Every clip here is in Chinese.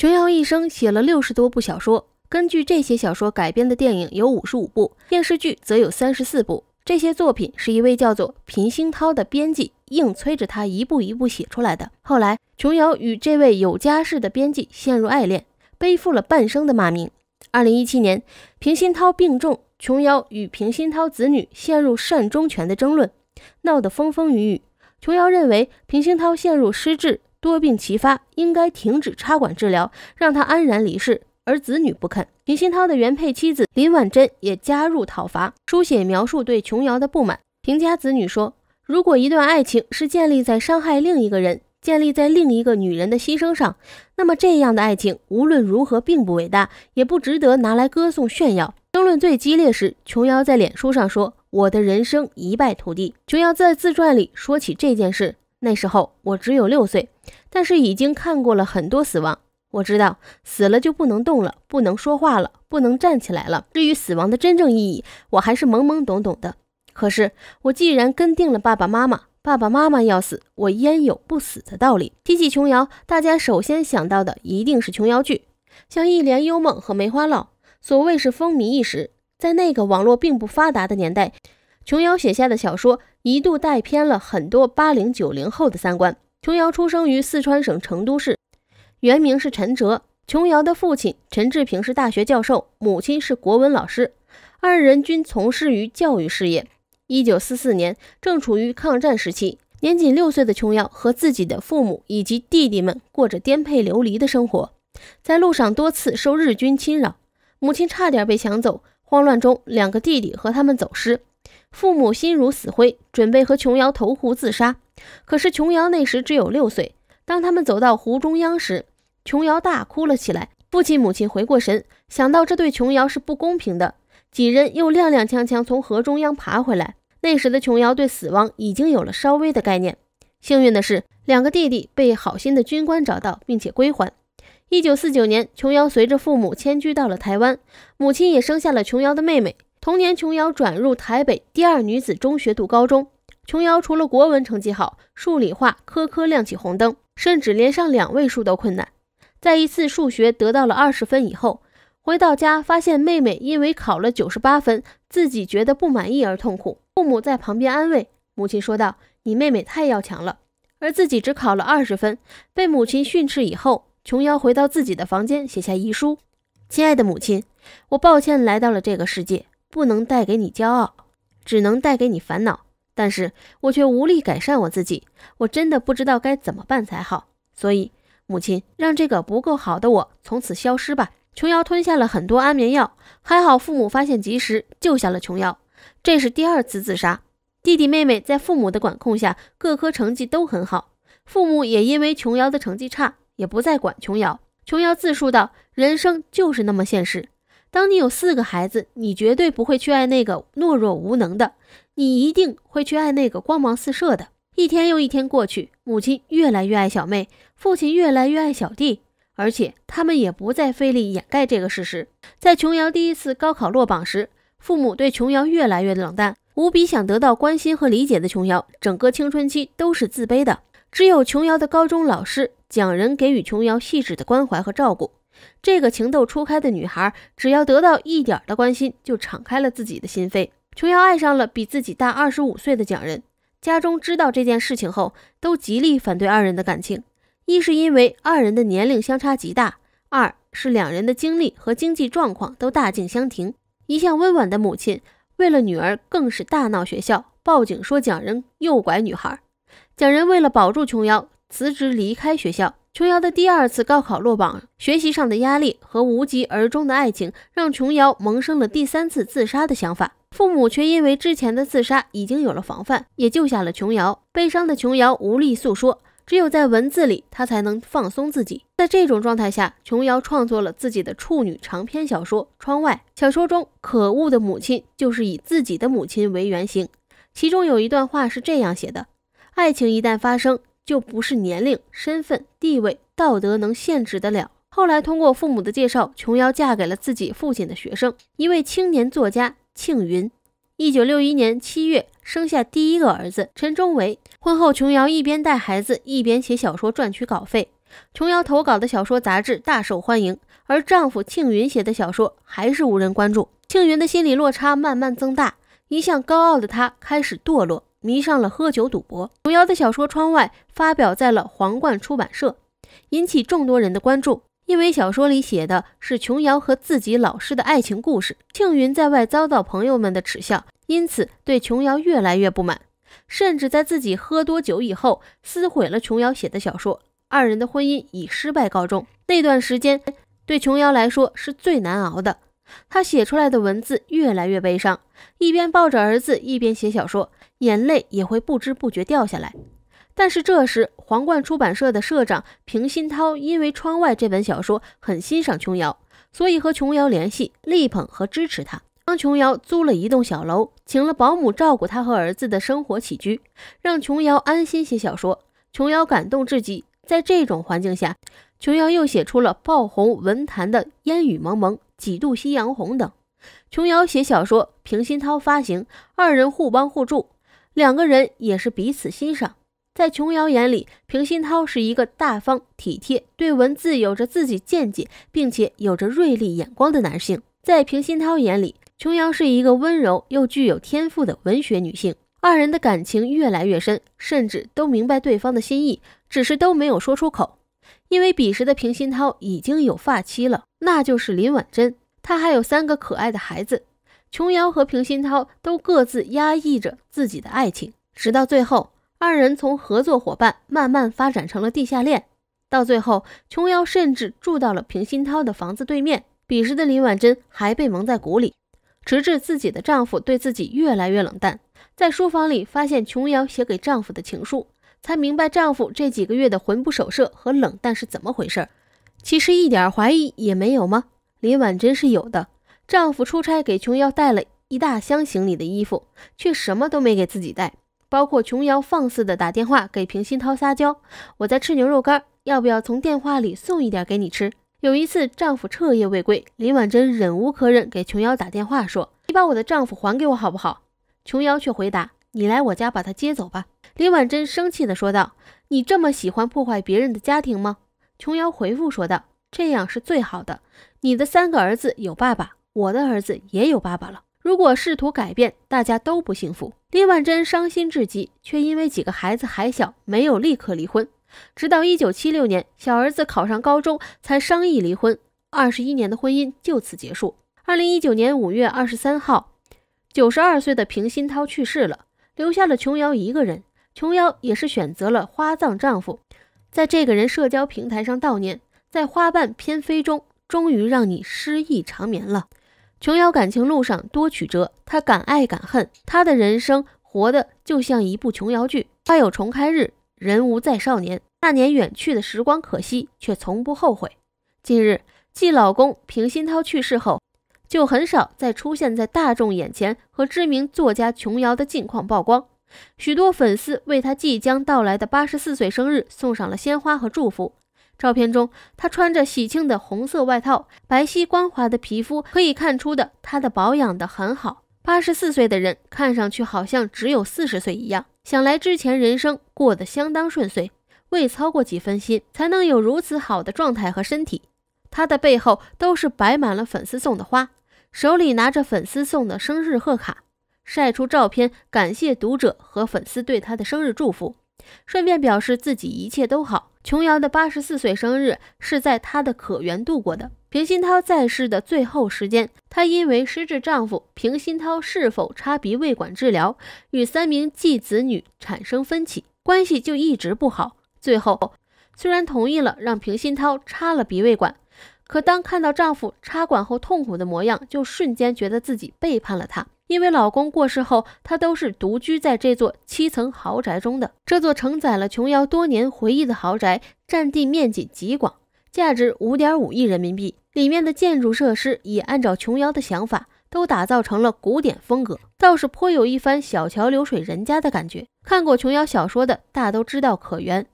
琼瑶一生写了六十多部小说，根据这些小说改编的电影有五十五部，电视剧则有三十四部。这些作品是一位叫做平鑫涛的编辑硬催着他一步一步写出来的。后来，琼瑶与这位有家室的编辑陷入爱恋，背负了半生的骂名。二零一七年，平鑫涛病重，琼瑶与平鑫涛子女陷入善终权的争论，闹得风风雨雨。琼瑶认为平鑫涛陷入失智。多病齐发，应该停止插管治疗，让他安然离世。而子女不肯。林新涛的原配妻子林婉珍也加入讨伐，书写描述对琼瑶的不满。平家子女说，如果一段爱情是建立在伤害另一个人，建立在另一个女人的牺牲上，那么这样的爱情无论如何并不伟大，也不值得拿来歌颂炫耀。争论最激烈时，琼瑶在脸书上说：“我的人生一败涂地。”琼瑶在自传里说起这件事，那时候我只有六岁。但是已经看过了很多死亡，我知道死了就不能动了，不能说话了，不能站起来了。至于死亡的真正意义，我还是懵懵懂懂的。可是我既然跟定了爸爸妈妈，爸爸妈妈要死，我焉有不死的道理？提起琼瑶，大家首先想到的一定是琼瑶剧，像《一帘幽梦》和《梅花烙》，所谓是风靡一时。在那个网络并不发达的年代，琼瑶写下的小说一度带偏了很多八零九零后的三观。琼瑶出生于四川省成都市，原名是陈哲。琼瑶的父亲陈志平是大学教授，母亲是国文老师，二人均从事于教育事业。一九四四年正处于抗战时期，年仅六岁的琼瑶和自己的父母以及弟弟们过着颠沛流离的生活，在路上多次受日军侵扰，母亲差点被抢走，慌乱中两个弟弟和他们走失，父母心如死灰，准备和琼瑶投湖自杀。可是琼瑶那时只有六岁。当他们走到湖中央时，琼瑶大哭了起来。父亲、母亲回过神，想到这对琼瑶是不公平的，几人又踉踉跄跄从河中央爬回来。那时的琼瑶对死亡已经有了稍微的概念。幸运的是，两个弟弟被好心的军官找到，并且归还。一九四九年，琼瑶随着父母迁居到了台湾，母亲也生下了琼瑶的妹妹。同年，琼瑶转入台北第二女子中学读高中。琼瑶除了国文成绩好，数理化科科亮起红灯，甚至连上两位数都困难。在一次数学得到了二十分以后，回到家发现妹妹因为考了九十八分，自己觉得不满意而痛苦。父母在旁边安慰母亲说道：“你妹妹太要强了。”而自己只考了二十分，被母亲训斥以后，琼瑶回到自己的房间写下遗书：“亲爱的母亲，我抱歉来到了这个世界，不能带给你骄傲，只能带给你烦恼。”但是我却无力改善我自己，我真的不知道该怎么办才好。所以，母亲让这个不够好的我从此消失吧。琼瑶吞下了很多安眠药，还好父母发现及时，救下了琼瑶。这是第二次自杀。弟弟妹妹在父母的管控下，各科成绩都很好，父母也因为琼瑶的成绩差，也不再管琼瑶。琼瑶自述道：“人生就是那么现实，当你有四个孩子，你绝对不会去爱那个懦弱无能的。”你一定会去爱那个光芒四射的。一天又一天过去，母亲越来越爱小妹，父亲越来越爱小弟，而且他们也不再费力掩盖这个事实。在琼瑶第一次高考落榜时，父母对琼瑶越来越冷淡，无比想得到关心和理解的琼瑶，整个青春期都是自卑的。只有琼瑶的高中老师蒋仁给予琼瑶细致的关怀和照顾。这个情窦初开的女孩，只要得到一点的关心，就敞开了自己的心扉。琼瑶爱上了比自己大二十五岁的蒋仁，家中知道这件事情后，都极力反对二人的感情。一是因为二人的年龄相差极大，二是两人的经历和经济状况都大径相庭。一向温婉的母亲为了女儿，更是大闹学校，报警说蒋仁诱拐女孩。蒋仁为了保住琼瑶，辞职离开学校。琼瑶的第二次高考落榜，学习上的压力和无疾而终的爱情，让琼瑶萌生了第三次自杀的想法。父母却因为之前的自杀已经有了防范，也救下了琼瑶。悲伤的琼瑶无力诉说，只有在文字里，她才能放松自己。在这种状态下，琼瑶创作了自己的处女长篇小说《窗外》。小说中，可恶的母亲就是以自己的母亲为原型。其中有一段话是这样写的：“爱情一旦发生。”就不是年龄、身份、地位、道德能限制得了。后来通过父母的介绍，琼瑶嫁给了自己父亲的学生，一位青年作家庆云。一九六一年七月生下第一个儿子陈忠伟。婚后，琼瑶一边带孩子，一边写小说赚取稿费。琼瑶投稿的小说杂志大受欢迎，而丈夫庆云写的小说还是无人关注。庆云的心理落差慢慢增大，一向高傲的他开始堕落。迷上了喝酒赌博，琼瑶的小说《窗外》发表在了皇冠出版社，引起众多人的关注。因为小说里写的是琼瑶和自己老师的爱情故事，庆云在外遭到朋友们的耻笑，因此对琼瑶越来越不满，甚至在自己喝多酒以后撕毁了琼瑶写的小说。二人的婚姻以失败告终。那段时间对琼瑶来说是最难熬的。他写出来的文字越来越悲伤，一边抱着儿子，一边写小说，眼泪也会不知不觉掉下来。但是这时，皇冠出版社的社长平新涛因为窗外这本小说很欣赏琼瑶，所以和琼瑶联系，力捧和支持他，帮琼瑶租了一栋小楼，请了保姆照顾他和儿子的生活起居，让琼瑶安心写小说。琼瑶感动至极，在这种环境下，琼瑶又写出了爆红文坛的《烟雨蒙蒙》。几度夕阳红等，琼瑶写小说，平鑫涛发行，二人互帮互助，两个人也是彼此欣赏。在琼瑶眼里，平鑫涛是一个大方体贴、对文字有着自己见解，并且有着锐利眼光的男性；在平鑫涛眼里，琼瑶是一个温柔又具有天赋的文学女性。二人的感情越来越深，甚至都明白对方的心意，只是都没有说出口。因为彼时的平心涛已经有发妻了，那就是林婉珍，她还有三个可爱的孩子。琼瑶和平心涛都各自压抑着自己的爱情，直到最后，二人从合作伙伴慢慢发展成了地下恋。到最后，琼瑶甚至住到了平心涛的房子对面。彼时的林婉珍还被蒙在鼓里，直至自己的丈夫对自己越来越冷淡，在书房里发现琼瑶写给丈夫的情书。才明白丈夫这几个月的魂不守舍和冷淡是怎么回事儿，其实一点怀疑也没有吗？林婉真是有的。丈夫出差给琼瑶带了一大箱行李的衣服，却什么都没给自己带，包括琼瑶放肆的打电话给平鑫涛撒娇：“我在吃牛肉干，要不要从电话里送一点给你吃？”有一次丈夫彻夜未归，林婉珍忍无可忍，给琼瑶打电话说：“你把我的丈夫还给我好不好？”琼瑶却回答。你来我家把他接走吧。”林婉珍生气地说道。“你这么喜欢破坏别人的家庭吗？”琼瑶回复说道，“这样是最好的。你的三个儿子有爸爸，我的儿子也有爸爸了。如果试图改变，大家都不幸福。”林婉珍伤心至极，却因为几个孩子还小，没有立刻离婚。直到一九七六年，小儿子考上高中，才商议离婚。二十一年的婚姻就此结束。二零一九年五月二十三号，九十二岁的平鑫涛去世了。留下了琼瑶一个人，琼瑶也是选择了花葬丈夫，在这个人社交平台上悼念，在花瓣翩飞中，终于让你失意长眠了。琼瑶感情路上多曲折，她敢爱敢恨，她的人生活得就像一部琼瑶剧。花有重开日，人无再少年。那年远去的时光可惜，却从不后悔。近日，继老公平鑫涛去世后。就很少再出现在大众眼前，和知名作家琼瑶的近况曝光。许多粉丝为他即将到来的八十四岁生日送上了鲜花和祝福。照片中，他穿着喜庆的红色外套，白皙光滑的皮肤可以看出的他的保养的很好。八十四岁的人看上去好像只有四十岁一样，想来之前人生过得相当顺遂，未操过几分心，才能有如此好的状态和身体。他的背后都是摆满了粉丝送的花。手里拿着粉丝送的生日贺卡，晒出照片，感谢读者和粉丝对他的生日祝福，顺便表示自己一切都好。琼瑶的八十四岁生日是在她的可园度过的。平鑫涛在世的最后时间，她因为失智，丈夫平鑫涛是否插鼻胃管治疗，与三名继子女产生分歧，关系就一直不好。最后，虽然同意了让平鑫涛插了鼻胃管。可当看到丈夫插管后痛苦的模样，就瞬间觉得自己背叛了他。因为老公过世后，她都是独居在这座七层豪宅中的。这座承载了琼瑶多年回忆的豪宅，占地面积极广，价值五点五亿人民币。里面的建筑设施也按照琼瑶的想法，都打造成了古典风格，倒是颇有一番小桥流水人家的感觉。看过琼瑶小说的大都知道，可园，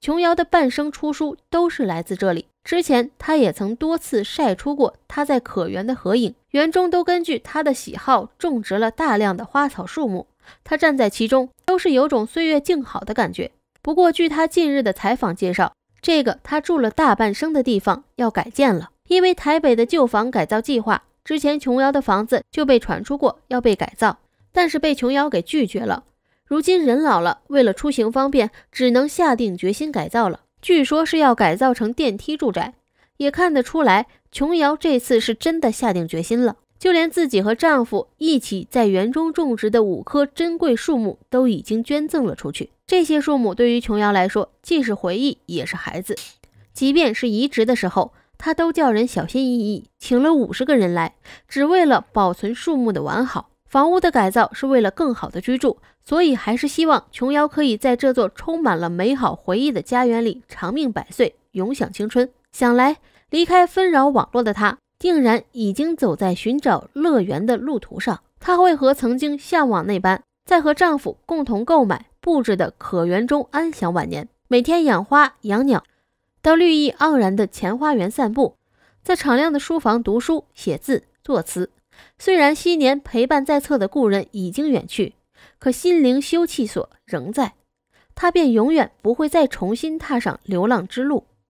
琼瑶的半生出书都是来自这里。之前，他也曾多次晒出过他在可园的合影，园中都根据他的喜好种植了大量的花草树木，他站在其中都是有种岁月静好的感觉。不过，据他近日的采访介绍，这个他住了大半生的地方要改建了，因为台北的旧房改造计划之前，琼瑶的房子就被传出过要被改造，但是被琼瑶给拒绝了。如今人老了，为了出行方便，只能下定决心改造了。据说是要改造成电梯住宅，也看得出来，琼瑶这次是真的下定决心了。就连自己和丈夫一起在园中种植的五棵珍贵树木，都已经捐赠了出去。这些树木对于琼瑶来说，既是回忆，也是孩子。即便是移植的时候，她都叫人小心翼翼，请了五十个人来，只为了保存树木的完好。房屋的改造是为了更好的居住，所以还是希望琼瑶可以在这座充满了美好回忆的家园里长命百岁，永享青春。想来离开纷扰网络的她，定然已经走在寻找乐园的路途上。她会和曾经向往那般，在和丈夫共同购买布置的可园中安享晚年，每天养花养鸟，到绿意盎然的前花园散步，在敞亮的书房读书、写字、作词。虽然昔年陪伴在侧的故人已经远去，可心灵休憩所仍在，他便永远不会再重新踏上流浪之路。